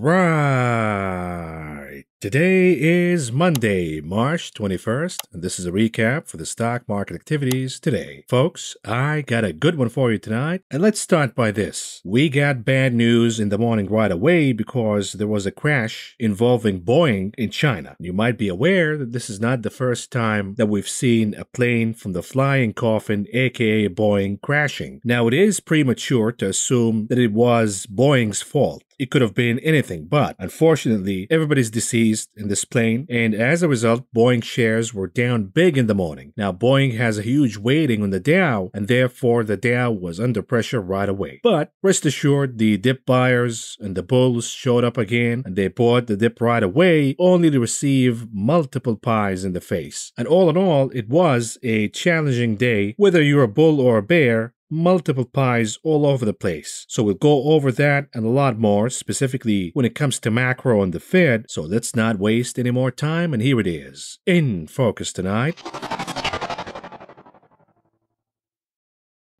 right. Today is Monday, March 21st, and this is a recap for the stock market activities today. Folks, I got a good one for you tonight, and let's start by this. We got bad news in the morning right away because there was a crash involving Boeing in China. You might be aware that this is not the first time that we've seen a plane from the flying coffin, aka Boeing, crashing. Now, it is premature to assume that it was Boeing's fault it could have been anything, but unfortunately, everybody's deceased in this plane, and as a result, Boeing shares were down big in the morning. Now, Boeing has a huge weighting on the Dow, and therefore the Dow was under pressure right away. But rest assured, the dip buyers and the bulls showed up again, and they bought the dip right away, only to receive multiple pies in the face. And all in all, it was a challenging day, whether you're a bull or a bear multiple pies all over the place. So we'll go over that and a lot more, specifically when it comes to macro and the Fed. So let's not waste any more time, and here it is. In focus tonight.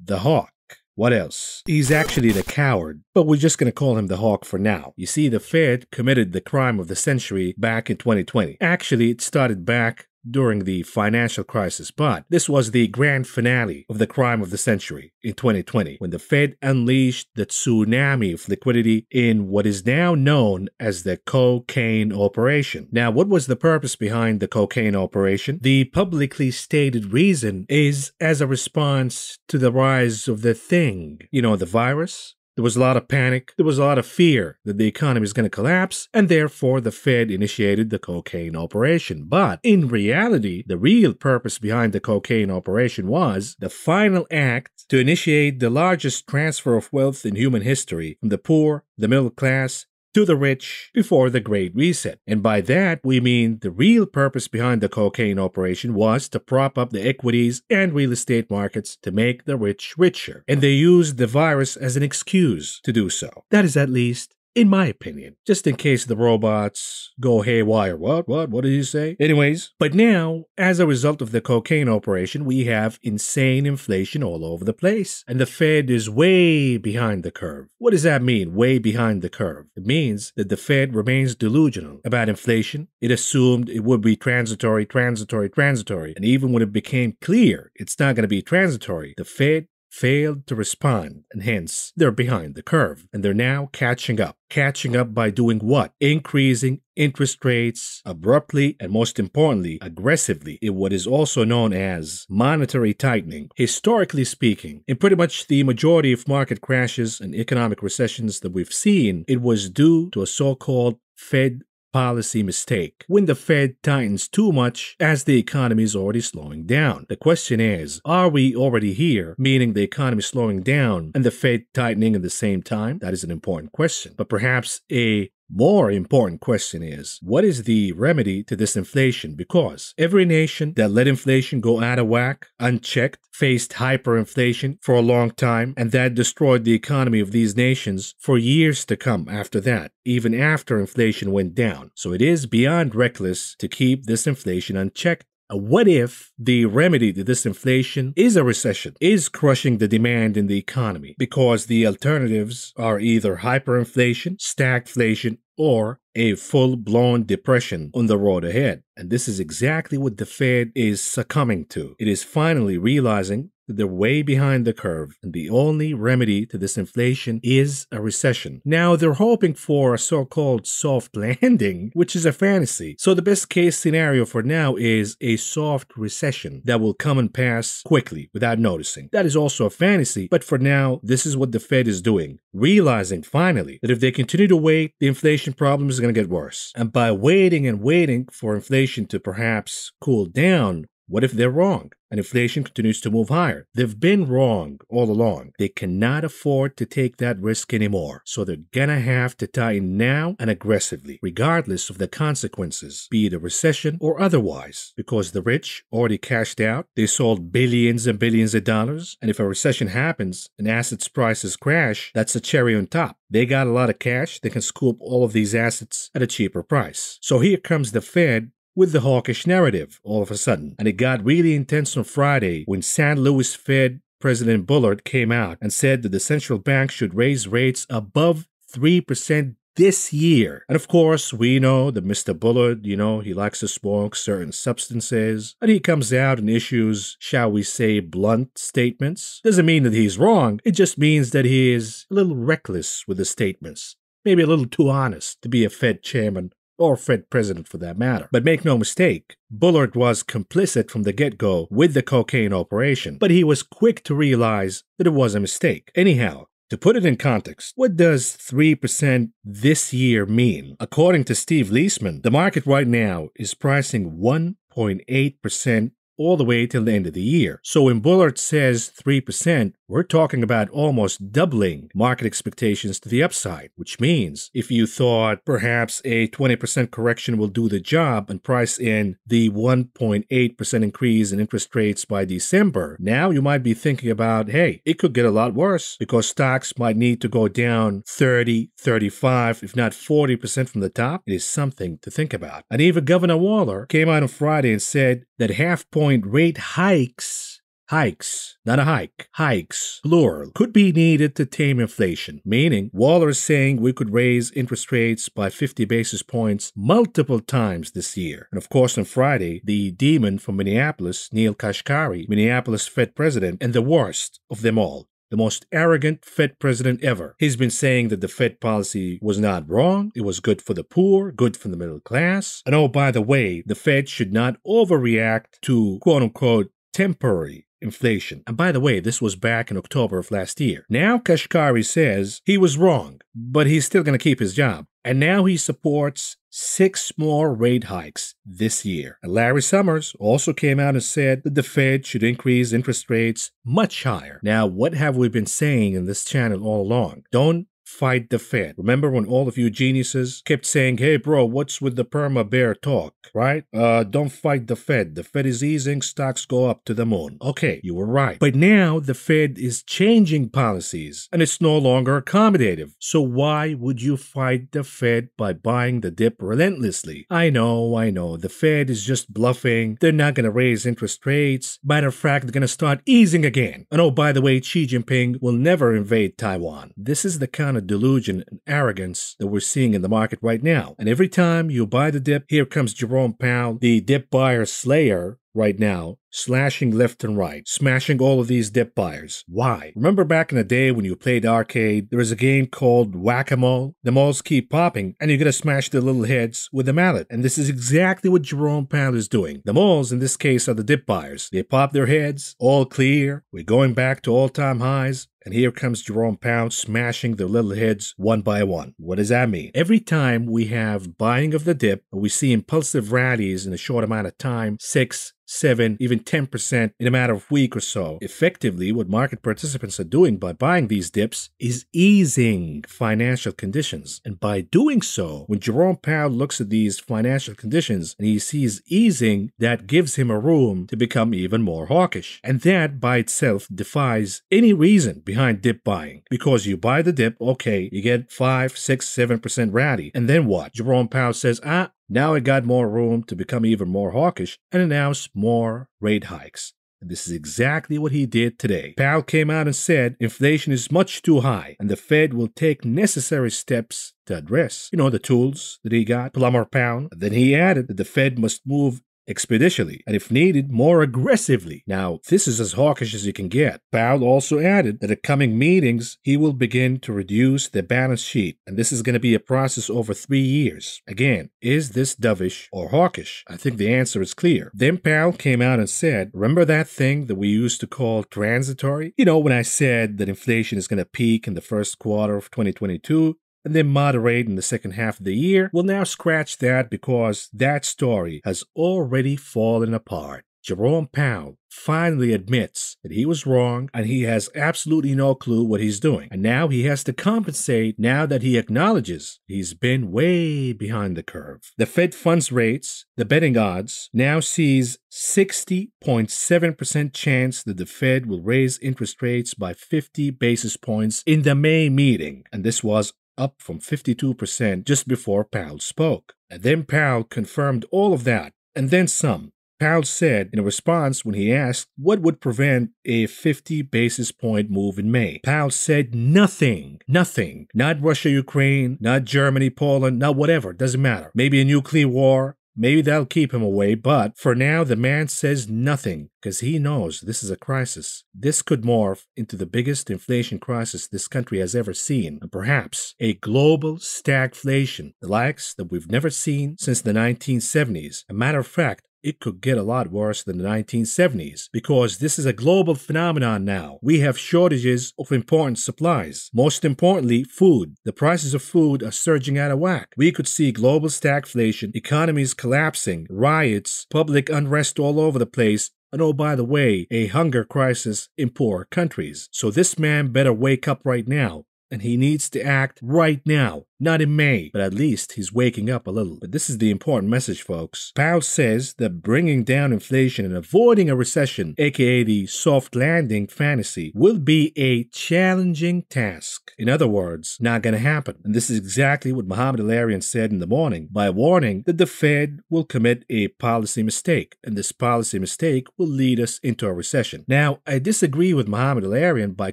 The Hawk. What else? He's actually the coward, but we're just going to call him the hawk for now. You see, the Fed committed the crime of the century back in 2020. Actually, it started back during the financial crisis, but this was the grand finale of the crime of the century in 2020 when the Fed unleashed the tsunami of liquidity in what is now known as the cocaine operation. Now, what was the purpose behind the cocaine operation? The publicly stated reason is as a response to the rise of the thing, you know, the virus there was a lot of panic, there was a lot of fear that the economy is going to collapse, and therefore the Fed initiated the cocaine operation. But in reality, the real purpose behind the cocaine operation was the final act to initiate the largest transfer of wealth in human history from the poor, the middle class, to the rich before the Great Reset. And by that, we mean the real purpose behind the cocaine operation was to prop up the equities and real estate markets to make the rich richer. And they used the virus as an excuse to do so. That is at least in my opinion, just in case the robots go haywire. What, what, what did you say? Anyways, but now, as a result of the cocaine operation, we have insane inflation all over the place. And the Fed is way behind the curve. What does that mean, way behind the curve? It means that the Fed remains delusional about inflation. It assumed it would be transitory, transitory, transitory. And even when it became clear it's not going to be transitory, the Fed failed to respond, and hence they're behind the curve. And they're now catching up. Catching up by doing what? Increasing interest rates abruptly and most importantly, aggressively in what is also known as monetary tightening. Historically speaking, in pretty much the majority of market crashes and economic recessions that we've seen, it was due to a so called Fed policy mistake when the Fed tightens too much as the economy is already slowing down. The question is, are we already here, meaning the economy slowing down and the Fed tightening at the same time? That is an important question. But perhaps a more important question is, what is the remedy to this inflation? Because every nation that let inflation go out of whack, unchecked, faced hyperinflation for a long time, and that destroyed the economy of these nations for years to come after that, even after inflation went down. So it is beyond reckless to keep this inflation unchecked what if the remedy to this inflation is a recession, is crushing the demand in the economy? Because the alternatives are either hyperinflation, stagflation, or a full blown depression on the road ahead. And this is exactly what the Fed is succumbing to. It is finally realizing they're way behind the curve, and the only remedy to this inflation is a recession. Now, they're hoping for a so called soft landing, which is a fantasy. So, the best case scenario for now is a soft recession that will come and pass quickly without noticing. That is also a fantasy, but for now, this is what the Fed is doing, realizing finally that if they continue to wait, the inflation problem is going to get worse. And by waiting and waiting for inflation to perhaps cool down, what if they're wrong and inflation continues to move higher? They've been wrong all along. They cannot afford to take that risk anymore. So they're gonna have to tighten now and aggressively, regardless of the consequences, be it a recession or otherwise, because the rich already cashed out. They sold billions and billions of dollars. And if a recession happens and assets prices crash, that's a cherry on top. They got a lot of cash. They can scoop all of these assets at a cheaper price. So here comes the Fed with the hawkish narrative all of a sudden. And it got really intense on Friday when San Luis Fed President Bullard came out and said that the central bank should raise rates above 3% this year. And of course, we know that Mr. Bullard, you know, he likes to smoke certain substances, and he comes out and issues, shall we say, blunt statements. Doesn't mean that he's wrong, it just means that he is a little reckless with his statements. Maybe a little too honest to be a Fed chairman or Fed president for that matter. But make no mistake, Bullard was complicit from the get go with the cocaine operation, but he was quick to realize that it was a mistake. Anyhow, to put it in context, what does 3% this year mean? According to Steve Leisman, the market right now is pricing 1.8% all the way till the end of the year. So when Bullard says 3%, we're talking about almost doubling market expectations to the upside, which means if you thought perhaps a 20% correction will do the job and price in the 1.8% increase in interest rates by December, now you might be thinking about, hey, it could get a lot worse because stocks might need to go down 30, 35, if not 40% from the top. It is something to think about. And even Governor Waller came out on Friday and said that half point rate hikes Hikes, not a hike, hikes, plural, could be needed to tame inflation, meaning Waller is saying we could raise interest rates by 50 basis points multiple times this year. And of course, on Friday, the demon from Minneapolis, Neil Kashkari, Minneapolis Fed president, and the worst of them all, the most arrogant Fed president ever. He's been saying that the Fed policy was not wrong, it was good for the poor, good for the middle class. And oh, by the way, the Fed should not overreact to quote unquote temporary inflation. And by the way, this was back in October of last year. Now Kashkari says he was wrong, but he's still going to keep his job. And now he supports six more rate hikes this year. And Larry Summers also came out and said that the Fed should increase interest rates much higher. Now, what have we been saying in this channel all along? Don't fight the Fed. Remember when all of you geniuses kept saying, hey, bro, what's with the perma bear talk, right? Uh, don't fight the Fed. The Fed is easing, stocks go up to the moon. Okay, you were right. But now the Fed is changing policies and it's no longer accommodative. So why would you fight the Fed by buying the dip relentlessly? I know, I know. The Fed is just bluffing. They're not going to raise interest rates. Matter of fact, they're going to start easing again. And oh, by the way, Xi Jinping will never invade Taiwan. This is the kind of of delusion and arrogance that we're seeing in the market right now. And every time you buy the dip, here comes Jerome Powell, the dip buyer slayer, right now, slashing left and right, smashing all of these dip buyers. Why? Remember back in the day when you played arcade, there was a game called Whack a Mole? The moles keep popping, and you're gonna smash their little heads with a mallet. And this is exactly what Jerome Powell is doing. The moles, in this case, are the dip buyers. They pop their heads, all clear, we're going back to all time highs. And here comes Jerome Pound smashing their little heads one by one. What does that mean? Every time we have buying of the dip, we see impulsive rallies in a short amount of time, six, 7, even 10% in a matter of week or so. Effectively, what market participants are doing by buying these dips is easing financial conditions. And by doing so, when Jerome Powell looks at these financial conditions and he sees easing, that gives him a room to become even more hawkish. And that by itself defies any reason behind dip buying. Because you buy the dip, okay, you get five, six, seven percent rally. And then what? Jerome Powell says, ah, now it got more room to become even more hawkish and announce more rate hikes. And this is exactly what he did today. Powell came out and said inflation is much too high and the Fed will take necessary steps to address, you know, the tools that he got, plumber pound. And then he added that the Fed must move expeditiously, and if needed, more aggressively. Now, this is as hawkish as you can get. Powell also added that at coming meetings, he will begin to reduce the balance sheet, and this is going to be a process over three years. Again, is this dovish or hawkish? I think the answer is clear. Then Powell came out and said, Remember that thing that we used to call transitory? You know, when I said that inflation is going to peak in the first quarter of 2022 and then moderate in the second half of the year, we'll now scratch that because that story has already fallen apart. Jerome Powell finally admits that he was wrong and he has absolutely no clue what he's doing. And now he has to compensate now that he acknowledges he's been way behind the curve. The Fed funds rates, the betting odds, now sees 60.7% chance that the Fed will raise interest rates by 50 basis points in the May meeting. And this was up from 52% just before Powell spoke. And then Powell confirmed all of that, and then some. Powell said in a response when he asked what would prevent a 50 basis point move in May. Powell said nothing, nothing. Not Russia, Ukraine, not Germany, Poland, not whatever, doesn't matter. Maybe a nuclear war, Maybe that'll keep him away, but for now, the man says nothing because he knows this is a crisis. This could morph into the biggest inflation crisis this country has ever seen, and perhaps a global stagflation, the likes that we've never seen since the 1970s. A matter of fact, it could get a lot worse than the 1970s because this is a global phenomenon now. We have shortages of important supplies, most importantly, food. The prices of food are surging out of whack. We could see global stagflation, economies collapsing, riots, public unrest all over the place, and oh, by the way, a hunger crisis in poor countries. So this man better wake up right now, and he needs to act right now. Not in May, but at least he's waking up a little. But this is the important message, folks. Powell says that bringing down inflation and avoiding a recession, aka the soft landing fantasy, will be a challenging task. In other words, not going to happen. And this is exactly what Mohammed Alarian said in the morning by warning that the Fed will commit a policy mistake, and this policy mistake will lead us into a recession. Now, I disagree with Mohammed Alarian by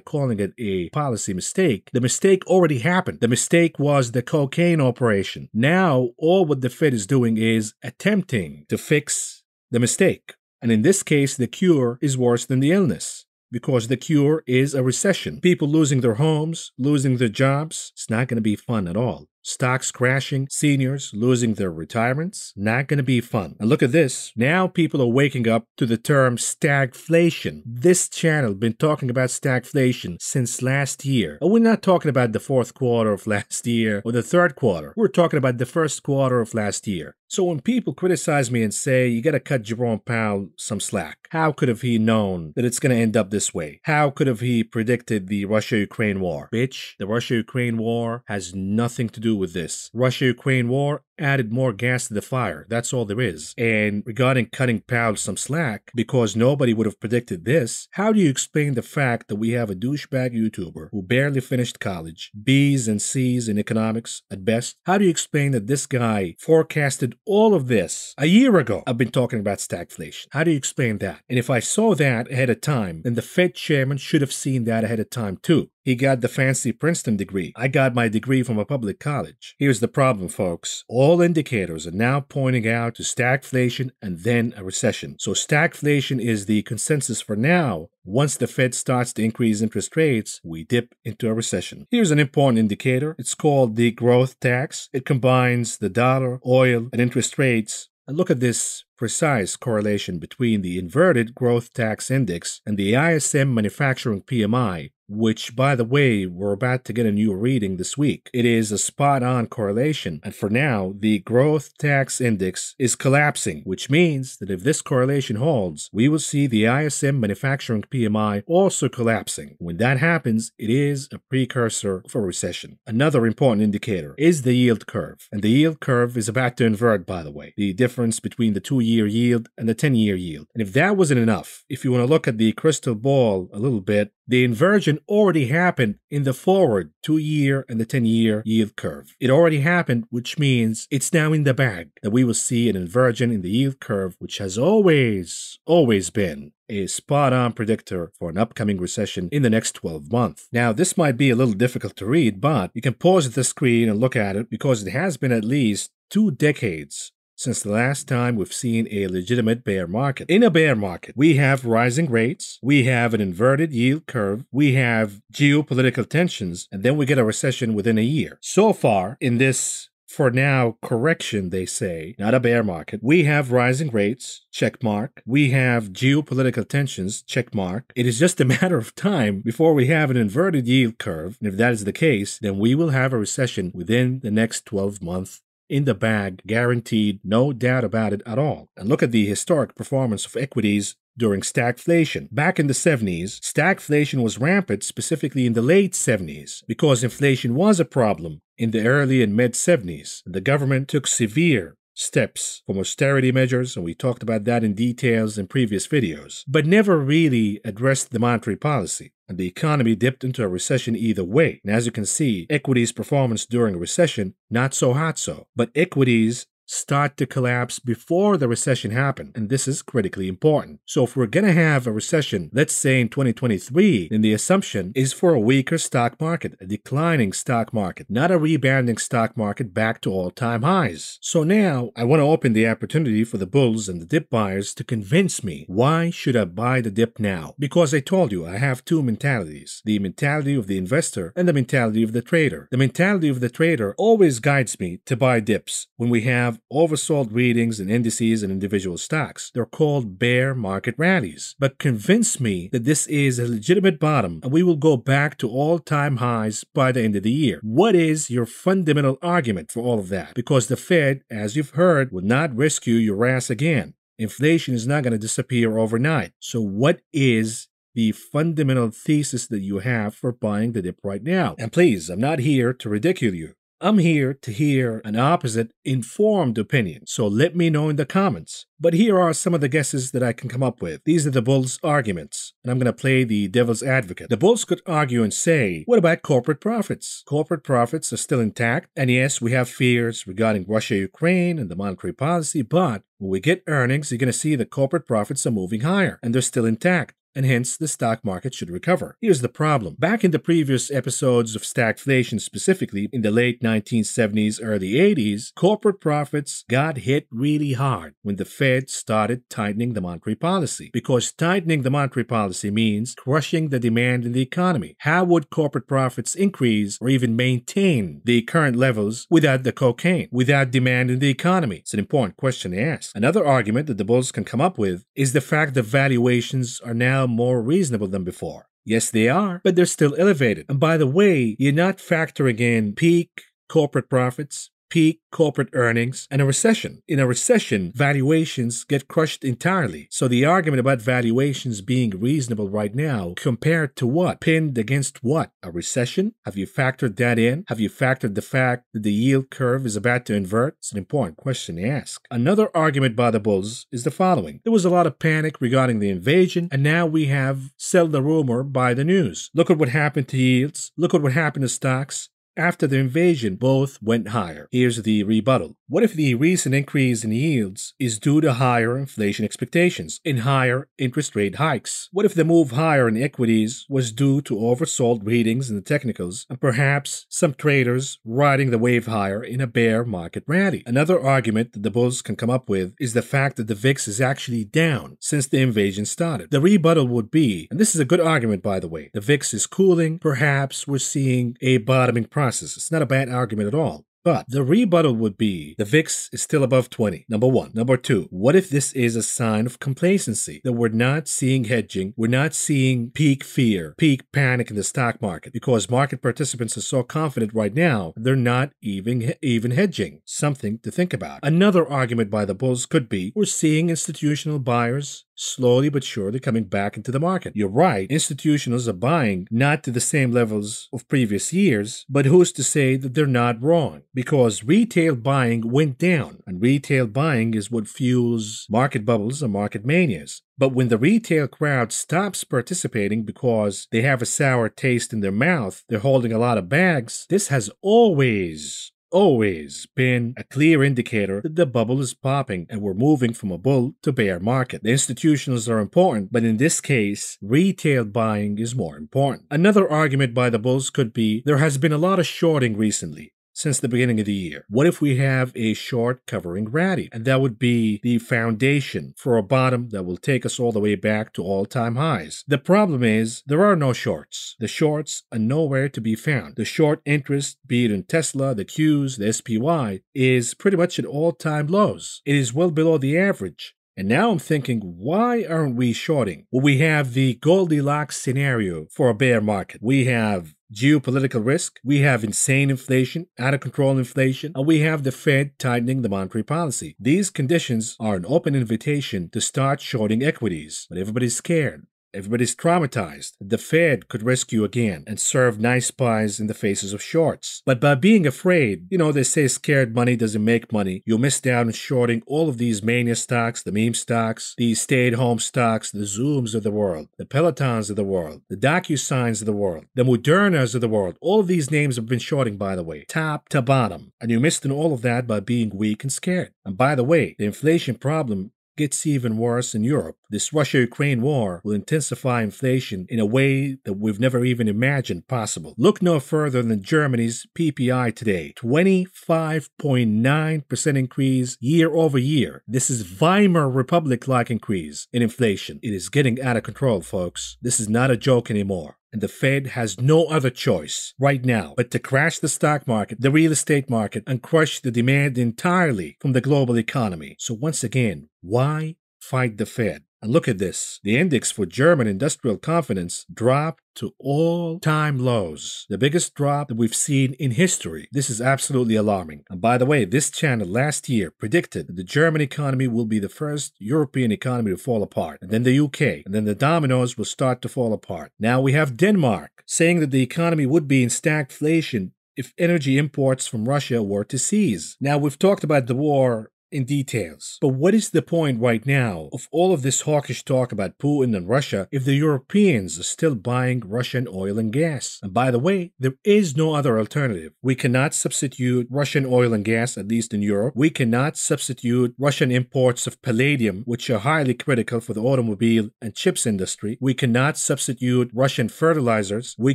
calling it a policy mistake. The mistake already happened. The mistake was the cocaine operation. Now, all what the Fed is doing is attempting to fix the mistake. And in this case, the cure is worse than the illness because the cure is a recession. People losing their homes, losing their jobs, it's not going to be fun at all. Stocks crashing, seniors losing their retirements. Not going to be fun. And look at this. Now people are waking up to the term stagflation. This channel been talking about stagflation since last year. And we're not talking about the fourth quarter of last year or the third quarter. We're talking about the first quarter of last year. So when people criticize me and say, you gotta cut Jerome Powell some slack, how could have he known that it's gonna end up this way? How could have he predicted the Russia-Ukraine war? Bitch, the Russia-Ukraine war has nothing to do with this. Russia-Ukraine war added more gas to the fire. That's all there is. And regarding cutting Powell some slack, because nobody would have predicted this, how do you explain the fact that we have a douchebag YouTuber who barely finished college, B's and C's in economics at best? How do you explain that this guy forecasted all of this a year ago? I've been talking about stagflation. How do you explain that? And if I saw that ahead of time, then the Fed chairman should have seen that ahead of time too. He got the fancy Princeton degree. I got my degree from a public college. Here's the problem, folks. All indicators are now pointing out to stagflation and then a recession. So stagflation is the consensus for now. Once the Fed starts to increase interest rates, we dip into a recession. Here's an important indicator. It's called the growth tax. It combines the dollar, oil, and interest rates. And look at this precise correlation between the inverted growth tax index and the ISM manufacturing PMI which, by the way, we're about to get a new reading this week. It is a spot on correlation. And for now, the growth tax index is collapsing, which means that if this correlation holds, we will see the ISM manufacturing PMI also collapsing. When that happens, it is a precursor for recession. Another important indicator is the yield curve. And the yield curve is about to invert, by the way, the difference between the two year yield and the 10 year yield. And if that wasn't enough, if you want to look at the crystal ball a little bit, the inversion already happened in the forward two year and the 10 year yield curve. It already happened, which means it's now in the bag that we will see an inversion in the yield curve, which has always, always been a spot on predictor for an upcoming recession in the next 12 months. Now, this might be a little difficult to read, but you can pause the screen and look at it because it has been at least two decades since the last time we've seen a legitimate bear market. In a bear market, we have rising rates, we have an inverted yield curve, we have geopolitical tensions, and then we get a recession within a year. So far, in this for now, correction, they say, not a bear market. We have rising rates, check mark. We have geopolitical tensions, check mark. It is just a matter of time before we have an inverted yield curve. And if that is the case, then we will have a recession within the next 12 month in the bag, guaranteed, no doubt about it at all. And look at the historic performance of equities during stagflation. Back in the 70s, stagflation was rampant, specifically in the late 70s, because inflation was a problem in the early and mid 70s. The government took severe steps from austerity measures, and we talked about that in details in previous videos, but never really addressed the monetary policy the economy dipped into a recession either way. And as you can see, equities performance during a recession, not so hot so. But equities start to collapse before the recession happened, and this is critically important. So if we're going to have a recession, let's say in 2023, then the assumption is for a weaker stock market, a declining stock market, not a rebounding stock market back to all-time highs. So now I want to open the opportunity for the bulls and the dip buyers to convince me why should I buy the dip now? Because I told you I have two mentalities, the mentality of the investor and the mentality of the trader. The mentality of the trader always guides me to buy dips when we have have oversold readings in indices and individual stocks. They're called bear market rallies. But convince me that this is a legitimate bottom and we will go back to all time highs by the end of the year. What is your fundamental argument for all of that? Because the Fed, as you've heard, would not rescue your ass again. Inflation is not going to disappear overnight. So, what is the fundamental thesis that you have for buying the dip right now. And please, I'm not here to ridicule you. I'm here to hear an opposite informed opinion, so let me know in the comments. But here are some of the guesses that I can come up with. These are the Bulls' arguments, and I'm going to play the devil's advocate. The Bulls could argue and say, what about corporate profits? Corporate profits are still intact, and yes, we have fears regarding Russia Ukraine and the monetary policy, but when we get earnings, you're going to see the corporate profits are moving higher, and they're still intact and hence the stock market should recover. Here's the problem. Back in the previous episodes of stagflation specifically, in the late 1970s, early 80s, corporate profits got hit really hard when the Fed started tightening the monetary policy. Because tightening the monetary policy means crushing the demand in the economy. How would corporate profits increase or even maintain the current levels without the cocaine, without demand in the economy? It's an important question to ask. Another argument that the bulls can come up with is the fact that valuations are now more reasonable than before. Yes, they are, but they're still elevated. And by the way, you're not factoring in peak corporate profits, peak corporate earnings and a recession. In a recession, valuations get crushed entirely. So the argument about valuations being reasonable right now compared to what? Pinned against what? A recession? Have you factored that in? Have you factored the fact that the yield curve is about to invert? It's an important question to ask. Another argument by the bulls is the following. There was a lot of panic regarding the invasion and now we have settled the rumor by the news. Look at what happened to yields. Look at what happened to stocks. After the invasion, both went higher. Here's the rebuttal. What if the recent increase in yields is due to higher inflation expectations and higher interest rate hikes? What if the move higher in equities was due to oversold readings in the technicals and perhaps some traders riding the wave higher in a bear market rally? Another argument that the bulls can come up with is the fact that the VIX is actually down since the invasion started. The rebuttal would be, and this is a good argument by the way, the VIX is cooling, perhaps we're seeing a bottoming price process. It's not a bad argument at all. But the rebuttal would be the VIX is still above 20, number one. Number two, what if this is a sign of complacency that we're not seeing hedging, we're not seeing peak fear, peak panic in the stock market because market participants are so confident right now they're not even, even hedging? Something to think about. Another argument by the bulls could be we're seeing institutional buyers slowly but surely coming back into the market. You're right, institutionals are buying not to the same levels of previous years, but who's to say that they're not wrong? because retail buying went down, and retail buying is what fuels market bubbles and market manias. But when the retail crowd stops participating because they have a sour taste in their mouth, they're holding a lot of bags, this has always always been a clear indicator that the bubble is popping and we're moving from a bull to bear market. The institutions are important, but in this case, retail buying is more important. Another argument by the bulls could be there has been a lot of shorting recently since the beginning of the year. What if we have a short covering ratty? And that would be the foundation for a bottom that will take us all the way back to all time highs. The problem is there are no shorts. The shorts are nowhere to be found. The short interest, be it in Tesla, the Qs, the SPY, is pretty much at all time lows. It is well below the average. And now I'm thinking, why aren't we shorting? Well, we have the Goldilocks scenario for a bear market. We have geopolitical risk, we have insane inflation, out of control inflation, and we have the Fed tightening the monetary policy. These conditions are an open invitation to start shorting equities, but everybody's scared. Everybody's traumatized. The Fed could rescue again and serve nice pies in the faces of shorts. But by being afraid, you know, they say scared money doesn't make money, you'll miss down on shorting all of these mania stocks, the meme stocks, the stay at home stocks, the Zooms of the world, the Pelotons of the world, the DocuSigns of the world, the Modernas of the world. All of these names have been shorting, by the way, top to bottom. And you missed in all of that by being weak and scared. And by the way, the inflation problem gets even worse in Europe. This Russia Ukraine war will intensify inflation in a way that we've never even imagined possible. Look no further than Germany's PPI today 25.9% increase year over year. This is Weimar Republic like increase in inflation. It is getting out of control, folks. This is not a joke anymore and the Fed has no other choice right now but to crash the stock market, the real estate market, and crush the demand entirely from the global economy. So, once again, why fight the Fed? And look at this. The index for German industrial confidence dropped to all time lows, the biggest drop that we've seen in history. This is absolutely alarming. And by the way, this channel last year predicted that the German economy will be the first European economy to fall apart, and then the UK, and then the dominoes will start to fall apart. Now we have Denmark saying that the economy would be in stagflation if energy imports from Russia were to cease. Now, we've talked about the war in details. But what is the point right now of all of this hawkish talk about Putin and Russia if the Europeans are still buying Russian oil and gas? And by the way, there is no other alternative. We cannot substitute Russian oil and gas, at least in Europe. We cannot substitute Russian imports of palladium, which are highly critical for the automobile and chips industry. We cannot substitute Russian fertilizers. We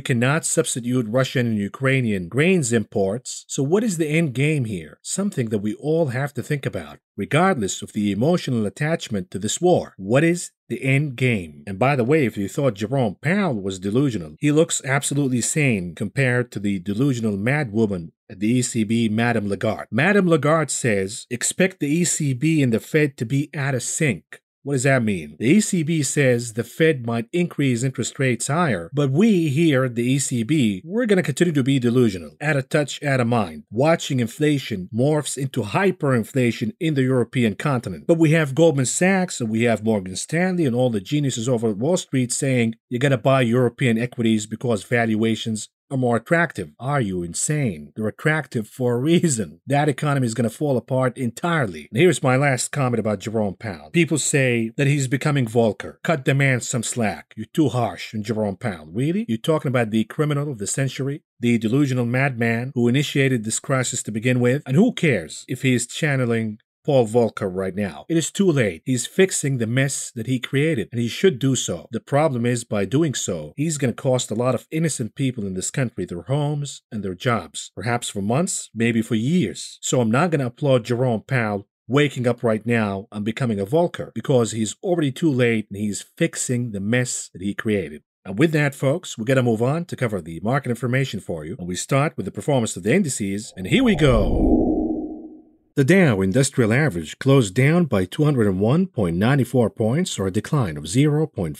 cannot substitute Russian and Ukrainian grains imports. So what is the end game here? Something that we all have to think about about, regardless of the emotional attachment to this war. What is the end game? And by the way, if you thought Jerome Powell was delusional, he looks absolutely sane compared to the delusional madwoman at the ECB, Madame Lagarde. Madame Lagarde says, expect the ECB and the Fed to be out of sync. What does that mean? The ECB says the Fed might increase interest rates higher, but we here at the ECB, we're going to continue to be delusional, out of touch, out of mind, watching inflation morphs into hyperinflation in the European continent. But we have Goldman Sachs and we have Morgan Stanley and all the geniuses over at Wall Street saying you got to buy European equities because valuations are more attractive. Are you insane? They're attractive for a reason. That economy is going to fall apart entirely. And here's my last comment about Jerome Powell. People say that he's becoming Volcker. Cut the man some slack. You're too harsh on Jerome Powell. Really? You're talking about the criminal of the century? the delusional madman who initiated this crisis to begin with, and who cares if he is channeling Paul Volcker right now. It is too late. He's fixing the mess that he created, and he should do so. The problem is, by doing so, he's going to cost a lot of innocent people in this country their homes and their jobs, perhaps for months, maybe for years. So I'm not going to applaud Jerome Powell waking up right now and becoming a Volcker because he's already too late and he's fixing the mess that he created. And with that, folks, we're going to move on to cover the market information for you. And we start with the performance of the indices. And here we go. The Dow Industrial Average closed down by 201.94 points or a decline of 0.58%.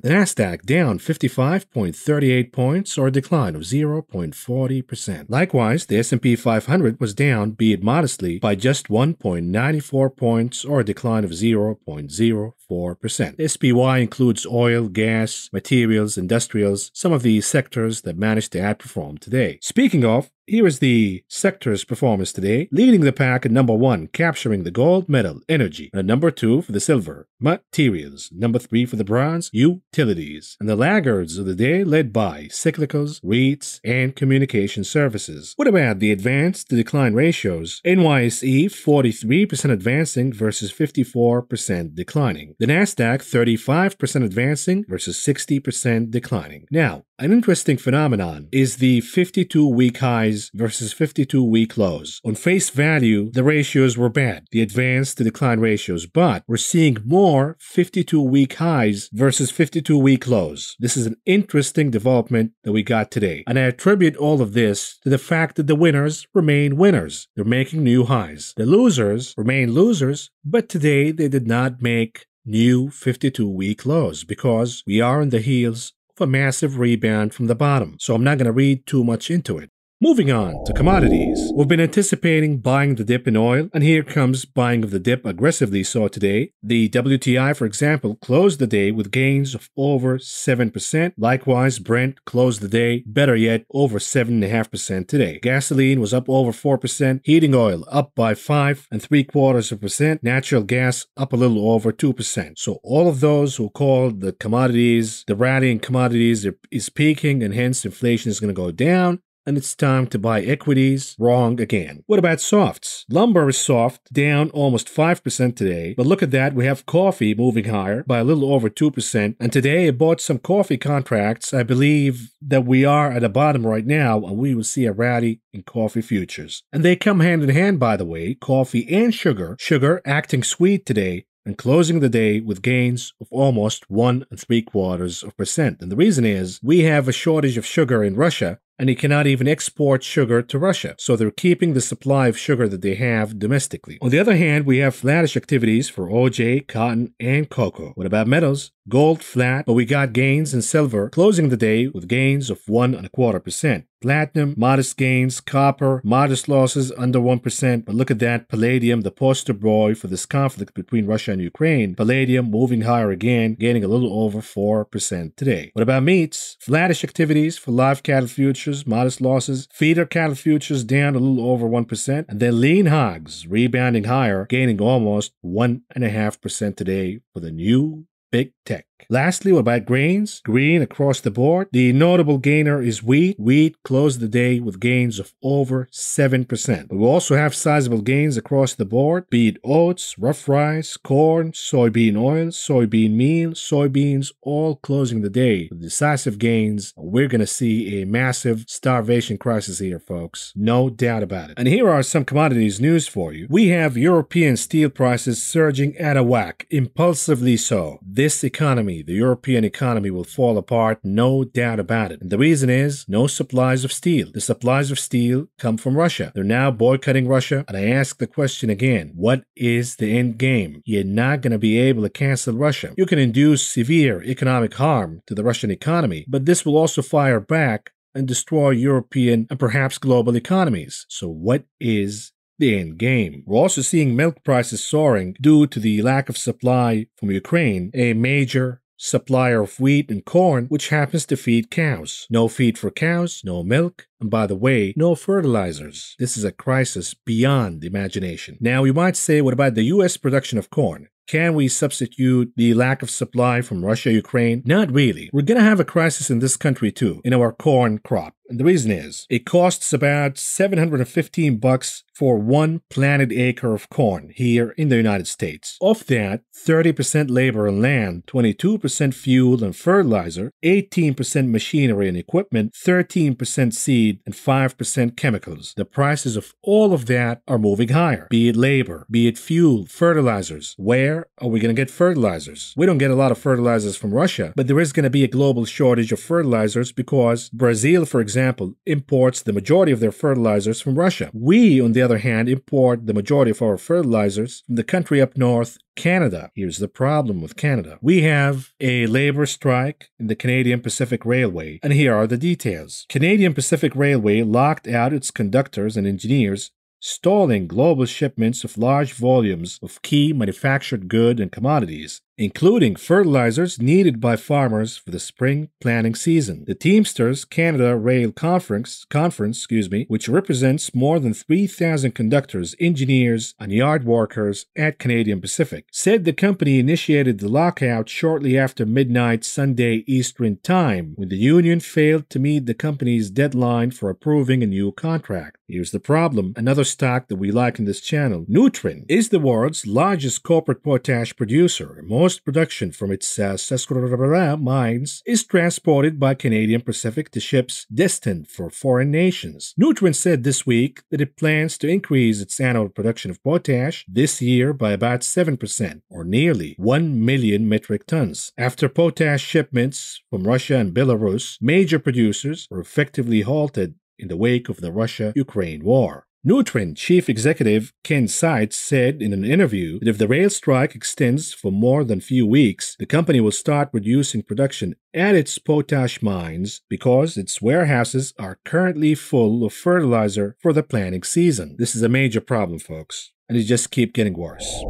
The Nasdaq down 55.38 points or a decline of 0.40%. Likewise, the S&P 500 was down, be it modestly, by just 1.94 points or a decline of 0.0. 4%. SPY includes oil, gas, materials, industrials, some of the sectors that managed to outperform today. Speaking of, here is the sector's performance today, leading the pack at number one, capturing the gold medal, energy, and number two for the silver, materials, number three for the bronze, utilities, and the laggards of the day led by cyclicals, REITs, and communication services. What about the advance to decline ratios? NYSE 43% advancing versus 54% declining. The Nasdaq 35% advancing versus 60% declining. Now, an interesting phenomenon is the 52-week highs versus 52-week lows. On face value, the ratios were bad, the advance to decline ratios, but we're seeing more 52-week highs versus 52-week lows. This is an interesting development that we got today, and I attribute all of this to the fact that the winners remain winners. They're making new highs. The losers remain losers, but today they did not make new 52 week lows because we are on the heels of a massive rebound from the bottom. So I'm not going to read too much into it. Moving on to commodities. We've been anticipating buying the dip in oil, and here comes buying of the dip aggressively so today. The WTI, for example, closed the day with gains of over 7%. Likewise, Brent closed the day, better yet, over 7.5% today. Gasoline was up over 4%, heating oil up by 5 and 3 quarters of a percent, natural gas up a little over 2%. So all of those who call the commodities, the rally in commodities is peaking, and hence inflation is going to go down, and it's time to buy equities. Wrong again. What about softs? Lumber is soft, down almost 5% today, but look at that, we have coffee moving higher by a little over 2%, and today I bought some coffee contracts. I believe that we are at a bottom right now, and we will see a rally in coffee futures. And they come hand in hand, by the way, coffee and sugar. Sugar acting sweet today, and closing the day with gains of almost one and three quarters of percent. And the reason is we have a shortage of sugar in Russia, and he cannot even export sugar to Russia. So they're keeping the supply of sugar that they have domestically. On the other hand, we have flattish activities for OJ, cotton, and cocoa. What about metals? Gold flat, but we got gains in silver, closing the day with gains of one and a quarter percent. Platinum, modest gains. Copper, modest losses, under 1%. But look at that. Palladium, the poster boy for this conflict between Russia and Ukraine. Palladium moving higher again, gaining a little over 4% today. What about meats? Flattish activities for live cattle futures, modest losses. Feeder cattle futures down a little over 1%. And then lean hogs rebounding higher, gaining almost 1.5% today for the new big tech. Lastly, about grains, green across the board. The notable gainer is wheat. Wheat closed the day with gains of over 7%. But we also have sizable gains across the board, be it oats, rough rice, corn, soybean oil, soybean meal, soybeans, all closing the day with decisive gains. We're going to see a massive starvation crisis here, folks. No doubt about it. And here are some commodities news for you. We have European steel prices surging at a whack, impulsively so. This economy economy, the European economy, will fall apart, no doubt about it. And the reason is no supplies of steel. The supplies of steel come from Russia. They're now boycotting Russia. And I ask the question again what is the end game? You're not going to be able to cancel Russia. You can induce severe economic harm to the Russian economy, but this will also fire back and destroy European and perhaps global economies. So, what is the end game. We're also seeing milk prices soaring due to the lack of supply from Ukraine, a major supplier of wheat and corn, which happens to feed cows. No feed for cows, no milk, and by the way, no fertilizers. This is a crisis beyond imagination. Now, you might say, what about the US production of corn? Can we substitute the lack of supply from Russia Ukraine? Not really. We're going to have a crisis in this country too, in our corn crop. And the reason is it costs about 715 bucks for one planted acre of corn here in the United States. Of that, 30% labor and land, 22% fuel and fertilizer, 18% machinery and equipment, 13% seed, and 5% chemicals. The prices of all of that are moving higher, be it labor, be it fuel, fertilizers. Where are we going to get fertilizers? We don't get a lot of fertilizers from Russia, but there is going to be a global shortage of fertilizers because Brazil, for example, example, imports the majority of their fertilizers from Russia. We, on the other hand, import the majority of our fertilizers from the country up north, Canada. Here's the problem with Canada. We have a labor strike in the Canadian Pacific Railway, and here are the details. Canadian Pacific Railway locked out its conductors and engineers stalling global shipments of large volumes of key manufactured goods and commodities including fertilizers needed by farmers for the spring planting season. The Teamsters Canada Rail Conference, conference excuse me, which represents more than 3,000 conductors, engineers, and yard workers at Canadian Pacific, said the company initiated the lockout shortly after midnight Sunday Eastern Time when the union failed to meet the company's deadline for approving a new contract. Here's the problem another stock that we like in this channel. Nutrien is the world's largest corporate potash producer, most most production from its uh, mines is transported by Canadian Pacific to ships destined for foreign nations. Nutrien said this week that it plans to increase its annual production of potash this year by about 7%, or nearly 1 million metric tons. After potash shipments from Russia and Belarus, major producers were effectively halted in the wake of the Russia Ukraine war. Nutrien chief executive Ken Seitz said in an interview that if the rail strike extends for more than a few weeks, the company will start reducing production at its potash mines because its warehouses are currently full of fertilizer for the planting season. This is a major problem, folks, and it just keeps getting worse.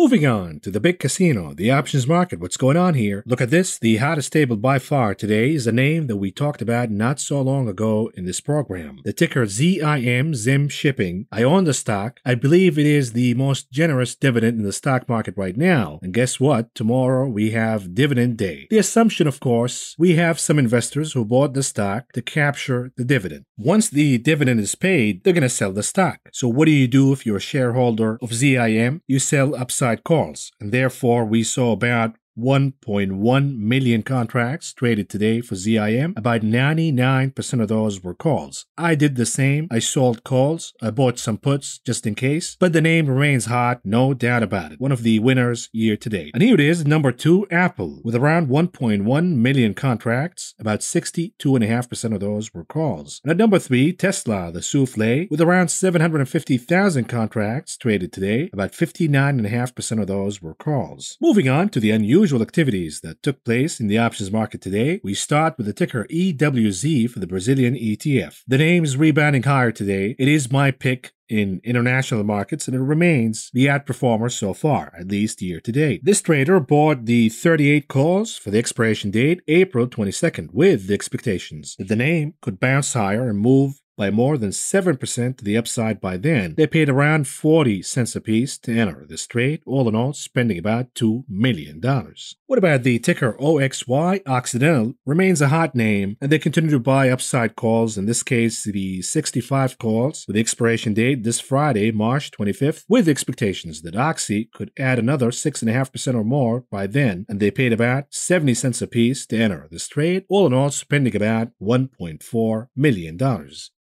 Moving on to the big casino, the options market. What's going on here? Look at this. The hottest table by far today is a name that we talked about not so long ago in this program. The ticker ZIM, ZIM Shipping. I own the stock. I believe it is the most generous dividend in the stock market right now. And guess what? Tomorrow we have dividend day. The assumption, of course, we have some investors who bought the stock to capture the dividend. Once the dividend is paid, they're going to sell the stock. So what do you do if you're a shareholder of ZIM? You sell upside calls, and therefore we saw about 1.1 million contracts traded today for ZIM. About 99% of those were calls. I did the same. I sold calls. I bought some puts just in case. But the name remains hot, no doubt about it. One of the winners year to date. And here it is, number two, Apple, with around 1.1 million contracts. About 62.5% of those were calls. And at number three, Tesla, the souffle, with around 750,000 contracts traded today. About 59.5% of those were calls. Moving on to the unusual activities that took place in the options market today, we start with the ticker EWZ for the Brazilian ETF. The name is rebounding higher today. It is my pick in international markets and it remains the outperformer so far, at least year to date. This trader bought the 38 calls for the expiration date April 22nd with the expectations that the name could bounce higher and move by more than 7% to the upside by then. They paid around 40 cents apiece to enter this trade, all in all spending about $2 million. What about the ticker OXY? Occidental remains a hot name, and they continue to buy upside calls, in this case the 65 calls, with the expiration date this Friday, March 25th, with expectations that Oxy could add another 6.5% or more by then, and they paid about 70 cents apiece to enter this trade, all in all spending about $1.4 million.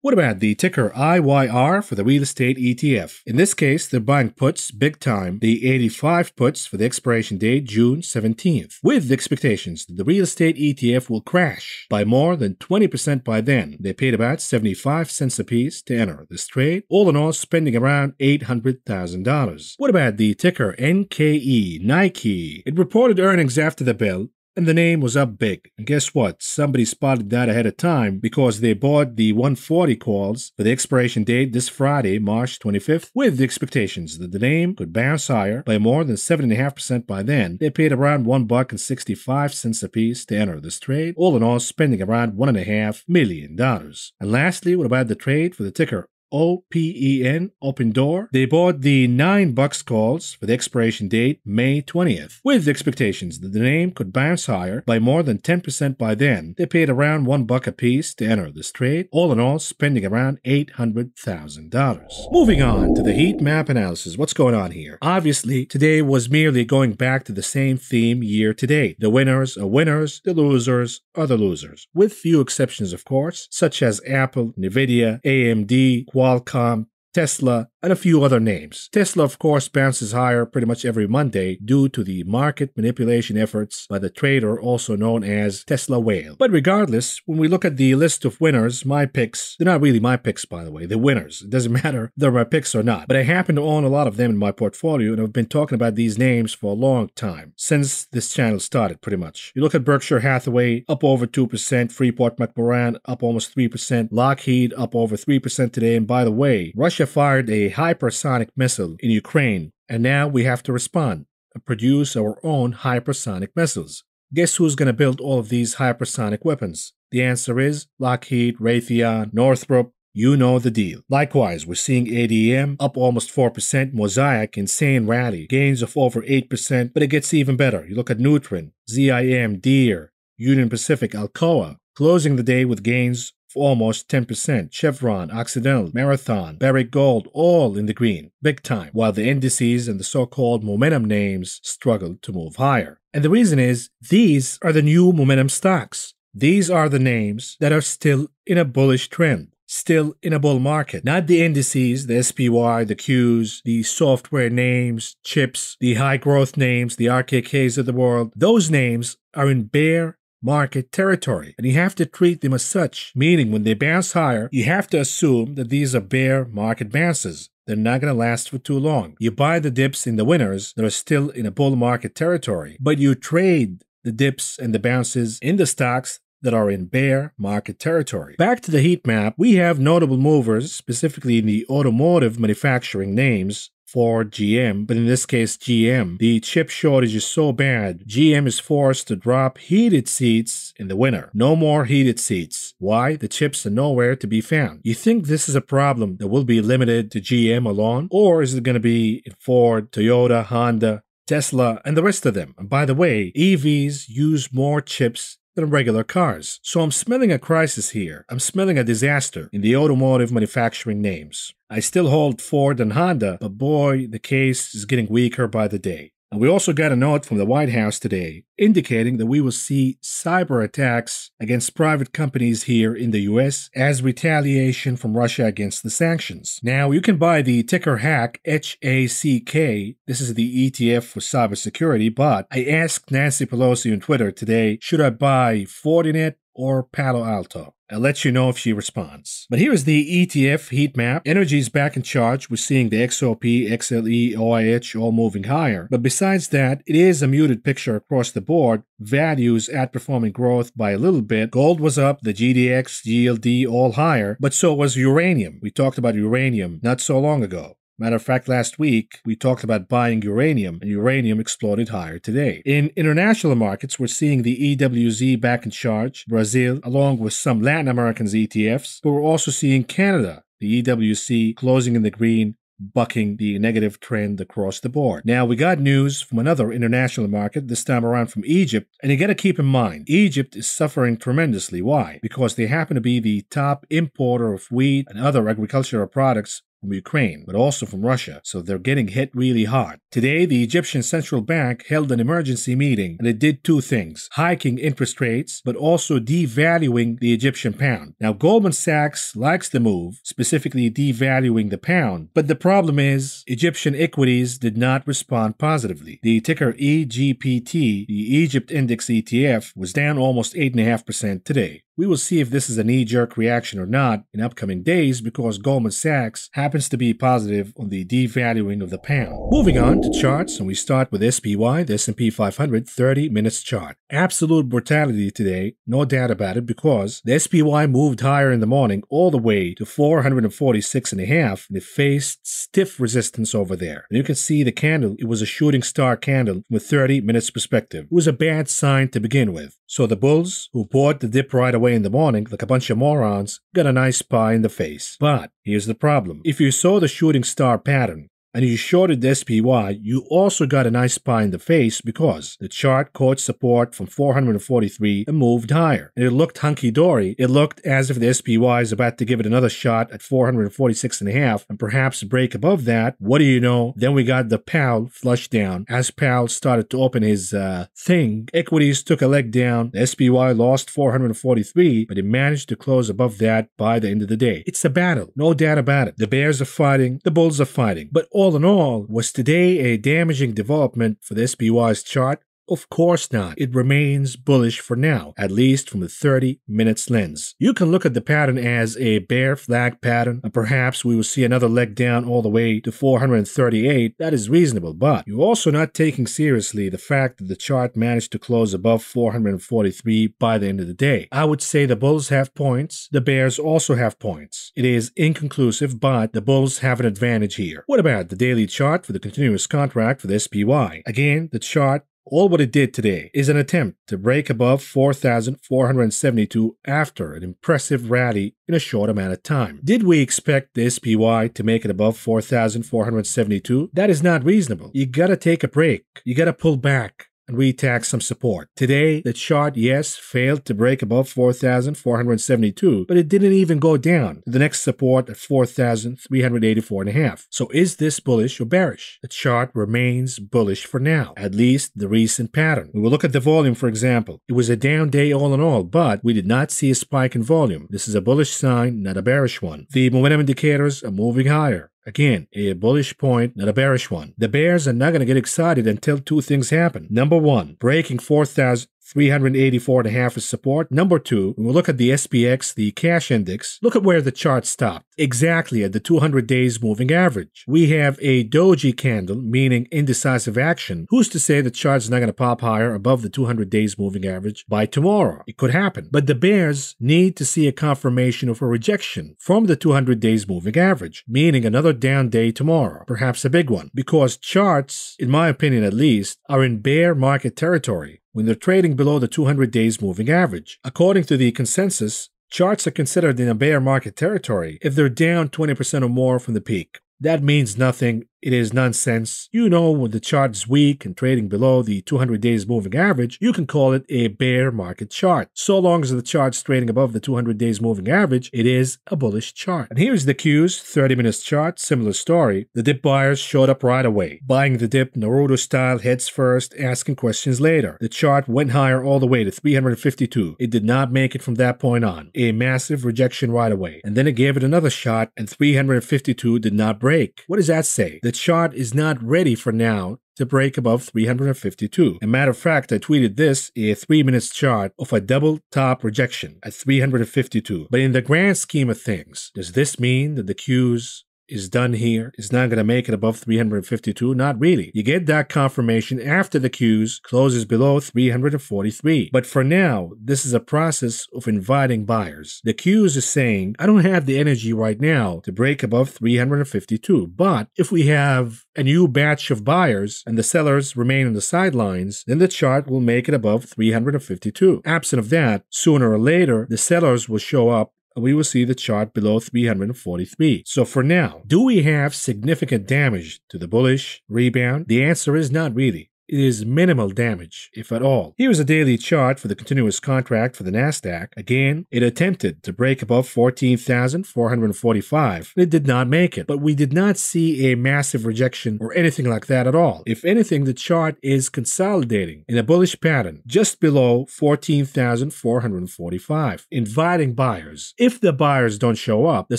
What about the ticker IYR for the real estate ETF? In this case, the bank puts big time the 85 puts for the expiration date June 17th, with expectations that the real estate ETF will crash by more than 20% by then. They paid about 75 cents apiece to enter this trade, all in all spending around $800,000. What about the ticker NKE Nike? It reported earnings after the bell and the name was up big. And guess what? Somebody spotted that ahead of time because they bought the 140 calls for the expiration date this Friday, March 25th, with the expectations that the name could bounce higher by more than 7.5% by then. They paid around one buck and 65 cents apiece to enter this trade, all in all spending around $1.5 million. And lastly, what about the trade for the ticker O P E N, Open Door. They bought the nine bucks calls for the expiration date May 20th, with expectations that the name could bounce higher by more than 10% by then. They paid around one buck apiece to enter this trade, all in all, spending around $800,000. Moving on to the heat map analysis. What's going on here? Obviously, today was merely going back to the same theme year to date. The winners are winners, the losers are the losers, with few exceptions, of course, such as Apple, Nvidia, AMD, Qualcomm Qualcomm Tesla, and a few other names. Tesla, of course, bounces higher pretty much every Monday due to the market manipulation efforts by the trader also known as Tesla Whale. But regardless, when we look at the list of winners, my picks, they're not really my picks, by the way, they're winners. It doesn't matter if they're my picks or not. But I happen to own a lot of them in my portfolio, and I've been talking about these names for a long time, since this channel started, pretty much. You look at Berkshire Hathaway, up over 2%, Freeport McMoran, up almost 3%, Lockheed, up over 3% today, and by the way, Russia Russia fired a hypersonic missile in Ukraine, and now we have to respond and produce our own hypersonic missiles. Guess who's going to build all of these hypersonic weapons? The answer is Lockheed, Raytheon, Northrop. You know the deal. Likewise, we're seeing ADM up almost 4%, Mosaic, insane rally, gains of over 8%, but it gets even better. You look at Neutron, ZIM, Deer, Union Pacific, Alcoa, closing the day with gains almost 10%. Chevron, Occidental, Marathon, Barrick Gold, all in the green, big time, while the indices and the so called momentum names struggled to move higher. And the reason is these are the new momentum stocks. These are the names that are still in a bullish trend still in a bull market. Not the indices, the SPY, the Qs, the software names, chips, the high growth names, the RKKs of the world. Those names are in bear market territory, and you have to treat them as such, meaning when they bounce higher, you have to assume that these are bear market bounces. They're not going to last for too long. You buy the dips in the winners that are still in a bull market territory, but you trade the dips and the bounces in the stocks that are in bear market territory. Back to the heat map, we have notable movers, specifically in the automotive manufacturing names, for GM, but in this case, GM. The chip shortage is so bad, GM is forced to drop heated seats in the winter. No more heated seats. Why? The chips are nowhere to be found. You think this is a problem that will be limited to GM alone, or is it going to be Ford, Toyota, Honda, Tesla, and the rest of them? And by the way, EVs use more chips than regular cars. So I'm smelling a crisis here. I'm smelling a disaster in the automotive manufacturing names. I still hold Ford and Honda, but boy, the case is getting weaker by the day. And we also got a note from the White House today indicating that we will see cyber attacks against private companies here in the US as retaliation from Russia against the sanctions. Now, you can buy the ticker hack HACK. This is the ETF for cybersecurity, but I asked Nancy Pelosi on Twitter today, should I buy Fortinet or Palo Alto? I'll let you know if she responds. But here is the ETF heat map. Energy is back in charge. We're seeing the XOP, XLE, OIH all moving higher. But besides that, it is a muted picture across the board. Values outperforming growth by a little bit. Gold was up, the GDX, GLD all higher, but so was uranium. We talked about uranium not so long ago. Matter of fact, last week we talked about buying uranium, and uranium exploded higher today. In international markets, we're seeing the EWZ back in charge, Brazil, along with some Latin Americans ETFs, but we're also seeing Canada, the EWC, closing in the green, bucking the negative trend across the board. Now, we got news from another international market, this time around from Egypt, and you got to keep in mind, Egypt is suffering tremendously. Why? Because they happen to be the top importer of wheat and other agricultural products from Ukraine, but also from Russia, so they're getting hit really hard. Today, the Egyptian Central Bank held an emergency meeting, and it did two things hiking interest rates, but also devaluing the Egyptian pound. Now, Goldman Sachs likes the move, specifically devaluing the pound, but the problem is Egyptian equities did not respond positively. The ticker EGPT, the Egypt Index ETF, was down almost 8.5% today. We will see if this is a knee jerk reaction or not in upcoming days because Goldman Sachs happens to be positive on the devaluing of the pound. Moving on to charts, and we start with SPY, the S&P 500 30 minutes chart. Absolute brutality today, no doubt about it, because the SPY moved higher in the morning all the way to 446.5. and and it faced stiff resistance over there. And you can see the candle, it was a shooting star candle with 30 minutes perspective. It was a bad sign to begin with. So the bulls who bought the dip right away way in the morning like a bunch of morons, got a nice pie in the face. But here's the problem. If you saw the shooting star pattern, and you shorted the SPY, you also got a nice pie in the face because the chart caught support from 443 and moved higher. And it looked hunky-dory. It looked as if the SPY is about to give it another shot at 446 and a half and perhaps break above that. What do you know? Then we got the Powell flushed down. As Powell started to open his uh, thing, equities took a leg down. The SPY lost 443, but it managed to close above that by the end of the day. It's a battle, no doubt about it. The bears are fighting, the bulls are fighting, but all in all, was today a damaging development for the SPY's chart of course not. It remains bullish for now, at least from the 30 minutes lens. You can look at the pattern as a bear flag pattern, and perhaps we will see another leg down all the way to 438. That is reasonable, but you're also not taking seriously the fact that the chart managed to close above 443 by the end of the day. I would say the bulls have points, the bears also have points. It is inconclusive, but the bulls have an advantage here. What about the daily chart for the continuous contract for the SPY? Again, the chart all what it did today is an attempt to break above 4,472 after an impressive rally in a short amount of time. Did we expect this PY to make it above 4,472? That is not reasonable. You gotta take a break. You gotta pull back and we attack some support. Today, the chart, yes, failed to break above 4,472, but it didn't even go down the next support at 4,384.5. So is this bullish or bearish? The chart remains bullish for now, at least the recent pattern. We will look at the volume, for example. It was a down day all in all, but we did not see a spike in volume. This is a bullish sign, not a bearish one. The momentum indicators are moving higher. Again, a bullish point, not a bearish one. The bears are not going to get excited until two things happen. Number one, breaking 4,000 384.5 is support. Number two, when we look at the SPX, the cash index, look at where the chart stopped, exactly at the 200 days moving average. We have a doji candle, meaning indecisive action. Who's to say the chart's not going to pop higher above the 200 days moving average by tomorrow? It could happen. But the bears need to see a confirmation of a rejection from the 200 days moving average, meaning another down day tomorrow, perhaps a big one, because charts, in my opinion at least, are in bear market territory when they're trading below the 200 days moving average. According to the consensus, charts are considered in a bear market territory if they're down 20% or more from the peak. That means nothing it is nonsense. You know when the chart is weak and trading below the 200 days moving average, you can call it a bear market chart. So long as the chart is trading above the 200 days moving average, it is a bullish chart. And here's the Q's 30 minutes chart, similar story. The dip buyers showed up right away, buying the dip Naruto style heads first, asking questions later. The chart went higher all the way to 352. It did not make it from that point on. A massive rejection right away. And then it gave it another shot and 352 did not break. What does that say? The chart is not ready for now to break above 352. A matter of fact, I tweeted this a 3 minutes chart of a double top rejection at 352. But in the grand scheme of things, does this mean that the cues is done here. It's not going to make it above 352. Not really. You get that confirmation after the cues closes below 343. But for now, this is a process of inviting buyers. The cues is saying, I don't have the energy right now to break above 352. But if we have a new batch of buyers and the sellers remain on the sidelines, then the chart will make it above 352. Absent of that, sooner or later, the sellers will show up we will see the chart below 343. So for now, do we have significant damage to the bullish rebound? The answer is not really is minimal damage, if at all. Here is a daily chart for the continuous contract for the NASDAQ. Again, it attempted to break above 14,445. It did not make it, but we did not see a massive rejection or anything like that at all. If anything, the chart is consolidating in a bullish pattern just below 14,445, inviting buyers. If the buyers don't show up, the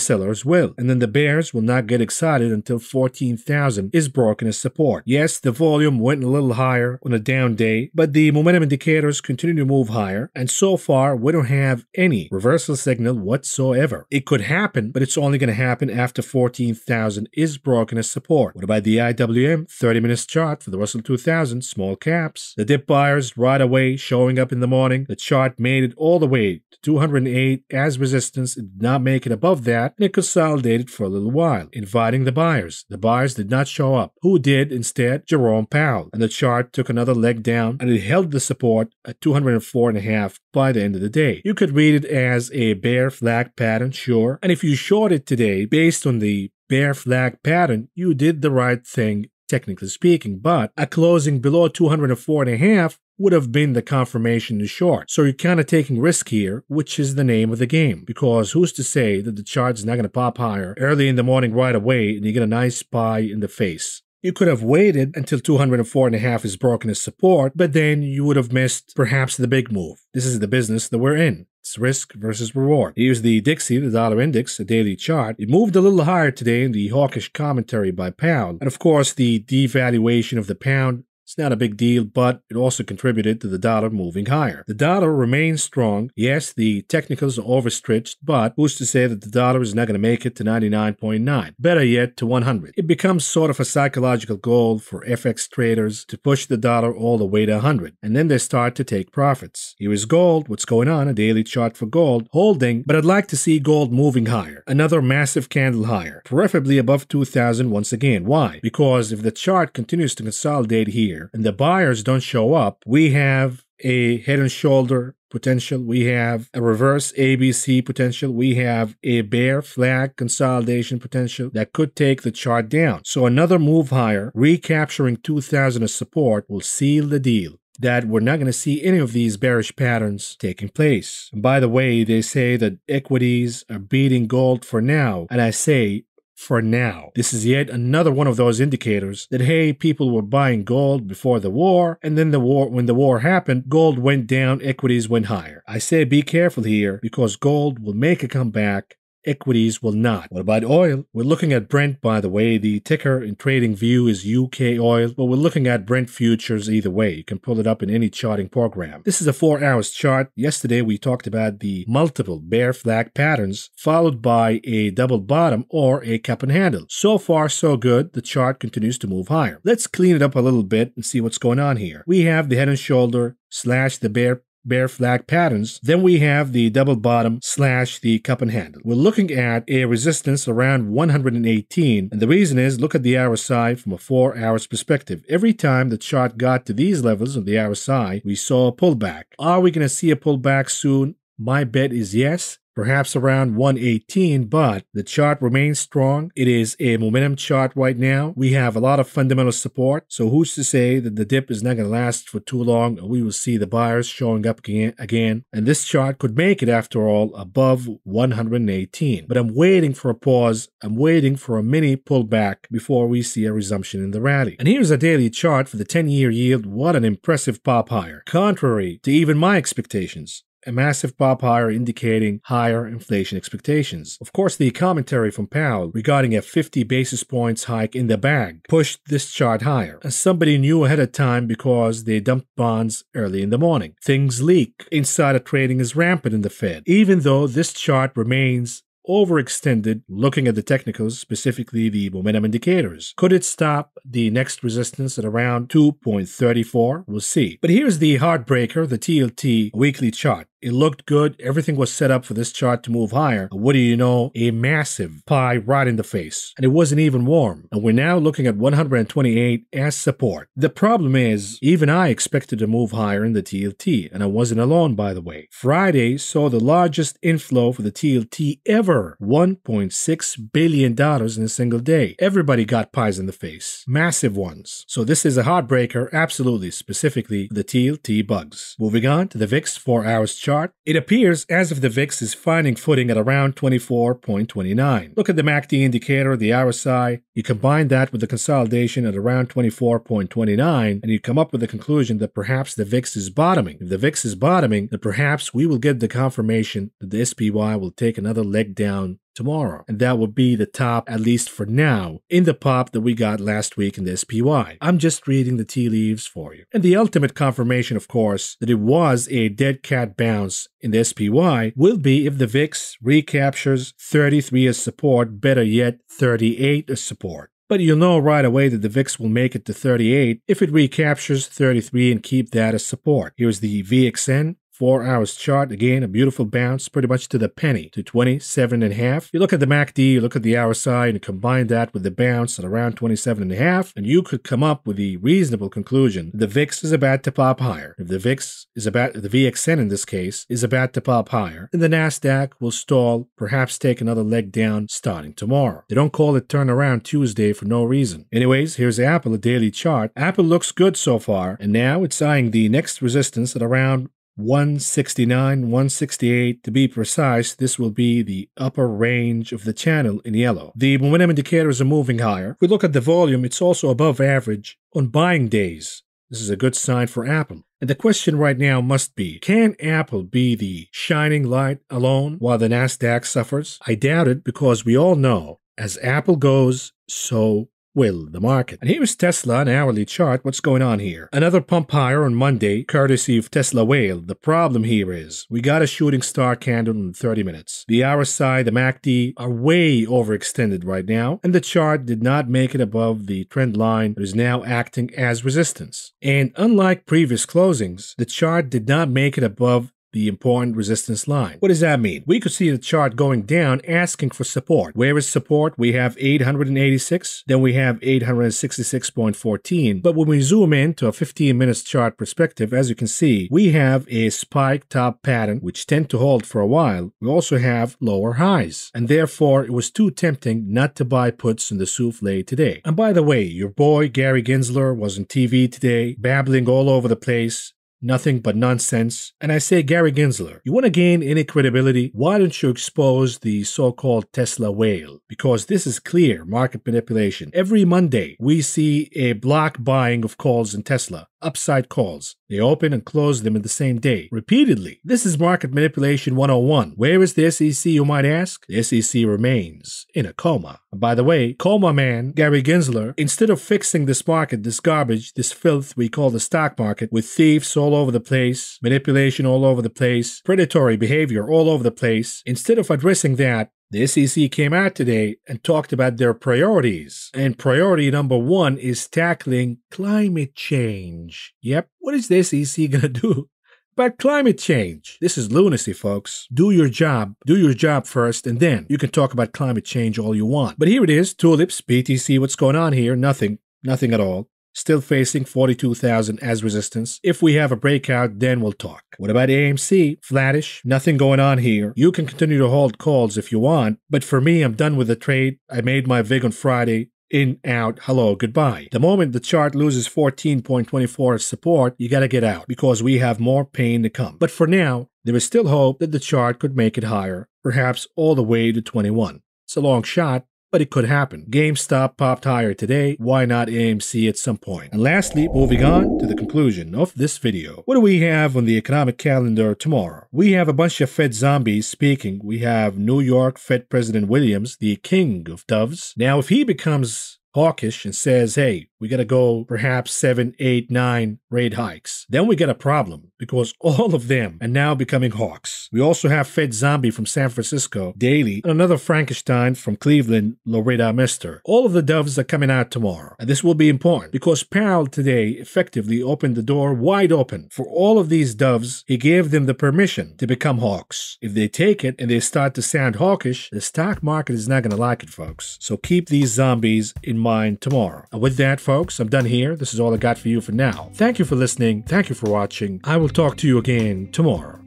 sellers will, and then the bears will not get excited until 14,000 is broken as support. Yes, the volume went a little higher higher on a down day, but the momentum indicators continue to move higher, and so far we don't have any reversal signal whatsoever. It could happen, but it's only going to happen after 14,000 is broken as support. What about the IWM 30 minutes chart for the Russell 2000 small caps? The dip buyers right away showing up in the morning. The chart made it all the way to 208 as resistance. It did not make it above that, and it consolidated for a little while, inviting the buyers. The buyers did not show up. Who did instead? Jerome Powell. And the chart took another leg down and it held the support at 204.5 by the end of the day. You could read it as a bear flag pattern, sure. And if you short it today based on the bear flag pattern, you did the right thing technically speaking, but a closing below 204.5 would have been the confirmation to short. So you're kind of taking risk here, which is the name of the game, because who's to say that the chart's not going to pop higher early in the morning right away and you get a nice buy in the face. You could have waited until 204.5 is broken as support, but then you would have missed perhaps the big move. This is the business that we're in. It's risk versus reward. Here's the Dixie, the dollar index, a daily chart. It moved a little higher today in the hawkish commentary by pound. And of course, the devaluation of the pound it's not a big deal, but it also contributed to the dollar moving higher. The dollar remains strong. Yes, the technicals are overstretched, but who's to say that the dollar is not going to make it to 99.9? Better yet, to 100. It becomes sort of a psychological goal for FX traders to push the dollar all the way to 100, and then they start to take profits. Here is gold, what's going on, a daily chart for gold, holding, but I'd like to see gold moving higher. Another massive candle higher, preferably above 2000 once again. Why? Because if the chart continues to consolidate here, and the buyers don't show up, we have a head and shoulder potential. We have a reverse ABC potential. We have a bear flag consolidation potential that could take the chart down. So another move higher, recapturing 2000 as support will seal the deal that we're not going to see any of these bearish patterns taking place. And by the way, they say that equities are beating gold for now, and I say for now. This is yet another one of those indicators that hey, people were buying gold before the war, and then the war when the war happened, gold went down, equities went higher. I say be careful here because gold will make a comeback equities will not. What about oil? We're looking at Brent, by the way. The ticker in trading view is UK oil, but we're looking at Brent futures either way. You can pull it up in any charting program. This is a four hours chart. Yesterday we talked about the multiple bear flag patterns followed by a double bottom or a cup and handle. So far, so good. The chart continues to move higher. Let's clean it up a little bit and see what's going on here. We have the head and shoulder slash the bear Bear flag patterns. Then we have the double bottom slash the cup and handle. We're looking at a resistance around 118. And the reason is look at the RSI from a four hours perspective. Every time the chart got to these levels of the RSI, we saw a pullback. Are we going to see a pullback soon? My bet is yes perhaps around 118, but the chart remains strong. It is a momentum chart right now. We have a lot of fundamental support, so who's to say that the dip is not going to last for too long and we will see the buyers showing up again. And this chart could make it, after all, above 118. But I'm waiting for a pause. I'm waiting for a mini pullback before we see a resumption in the rally. And here's a daily chart for the 10-year yield. What an impressive pop higher, contrary to even my expectations a massive pop higher indicating higher inflation expectations. Of course, the commentary from Powell regarding a 50 basis points hike in the bag pushed this chart higher, And somebody knew ahead of time because they dumped bonds early in the morning. Things leak. Insider trading is rampant in the Fed, even though this chart remains overextended looking at the technicals, specifically the momentum indicators. Could it stop the next resistance at around 2.34? We'll see. But here's the heartbreaker, the TLT weekly chart. It looked good. Everything was set up for this chart to move higher. What do you know? A massive pie right in the face. And it wasn't even warm. And we're now looking at 128 as support. The problem is, even I expected to move higher in the TLT, and I wasn't alone, by the way. Friday saw the largest inflow for the TLT ever $1.6 billion in a single day. Everybody got pies in the face, massive ones. So this is a heartbreaker, absolutely, specifically the TLT bugs. Moving on to the VIX 4 hours chart chart, it appears as if the VIX is finding footing at around 24.29. Look at the MACD indicator, the RSI, you combine that with the consolidation at around 24.29, and you come up with the conclusion that perhaps the VIX is bottoming. If the VIX is bottoming, then perhaps we will get the confirmation that the SPY will take another leg down tomorrow. And that will be the top, at least for now, in the pop that we got last week in the SPY. I'm just reading the tea leaves for you. And the ultimate confirmation, of course, that it was a dead cat bounce in the SPY will be if the VIX recaptures 33 as support, better yet, 38 as support. But you'll know right away that the VIX will make it to 38 if it recaptures 33 and keep that as support. Here's the VXN Four hours chart, again, a beautiful bounce, pretty much to the penny, to 27 and a half. You look at the MACD, you look at the hour side, and combine that with the bounce at around 27 and a half, and you could come up with the reasonable conclusion the VIX is about to pop higher. If the VIX is about, the VXN in this case, is about to pop higher, then the NASDAQ will stall, perhaps take another leg down starting tomorrow. They don't call it turnaround Tuesday for no reason. Anyways, here's Apple, a daily chart. Apple looks good so far, and now it's eyeing the next resistance at around 169, 168 to be precise, this will be the upper range of the channel in yellow. The momentum indicators are moving higher. If we look at the volume, it's also above average on buying days. This is a good sign for Apple. And the question right now must be, can Apple be the shining light alone while the Nasdaq suffers? I doubt it because we all know as Apple goes, so will the market. And here's Tesla, an hourly chart. What's going on here? Another pump higher on Monday, courtesy of Tesla whale. The problem here is we got a shooting star candle in 30 minutes. The RSI, the MACD are way overextended right now, and the chart did not make it above the trend line that is now acting as resistance. And unlike previous closings, the chart did not make it above the important resistance line. What does that mean? We could see the chart going down asking for support. Where is support? We have 886, then we have 866.14. But when we zoom in to a 15 minutes chart perspective, as you can see, we have a spike top pattern, which tend to hold for a while. We also have lower highs. And therefore, it was too tempting not to buy puts in the souffle today. And by the way, your boy Gary Ginsler was on TV today, babbling all over the place nothing but nonsense. And I say, Gary Gensler, you want to gain any credibility? Why don't you expose the so called Tesla whale? Because this is clear market manipulation. Every Monday, we see a block buying of calls in Tesla upside calls. They open and close them in the same day, repeatedly. This is market manipulation 101. Where is the SEC, you might ask? The SEC remains in a coma. And by the way, coma man, Gary Gensler, instead of fixing this market, this garbage, this filth we call the stock market, with thieves all over the place, manipulation all over the place, predatory behavior all over the place, instead of addressing that, the SEC came out today and talked about their priorities. And priority number one is tackling climate change. Yep, what is the SEC going to do? about climate change. This is lunacy, folks. Do your job. Do your job first, and then you can talk about climate change all you want. But here it is Tulips, BTC, what's going on here? Nothing. Nothing at all still facing 42,000 as resistance. If we have a breakout, then we'll talk. What about AMC? Flattish, nothing going on here. You can continue to hold calls if you want, but for me, I'm done with the trade. I made my vig on Friday in, out, hello, goodbye. The moment the chart loses 14.24 as support, you gotta get out because we have more pain to come. But for now, there is still hope that the chart could make it higher, perhaps all the way to 21. It's a long shot, but it could happen. GameStop popped higher today, why not AMC at some point? And lastly, moving on to the conclusion of this video. What do we have on the economic calendar tomorrow? We have a bunch of Fed zombies speaking. We have New York Fed President Williams, the king of doves. Now, if he becomes hawkish and says, hey, we got to go perhaps seven, eight, nine rate hikes. Then we get a problem because all of them are now becoming hawks. We also have Fed Zombie from San Francisco, daily, and another Frankenstein from Cleveland, Loretta Mister. All of the doves are coming out tomorrow. And this will be important because Powell today effectively opened the door wide open for all of these doves. He gave them the permission to become hawks. If they take it and they start to sound hawkish, the stock market is not going to like it, folks. So keep these zombies in mind tomorrow. And with that, folks, folks. I'm done here. This is all I got for you for now. Thank you for listening. Thank you for watching. I will talk to you again tomorrow.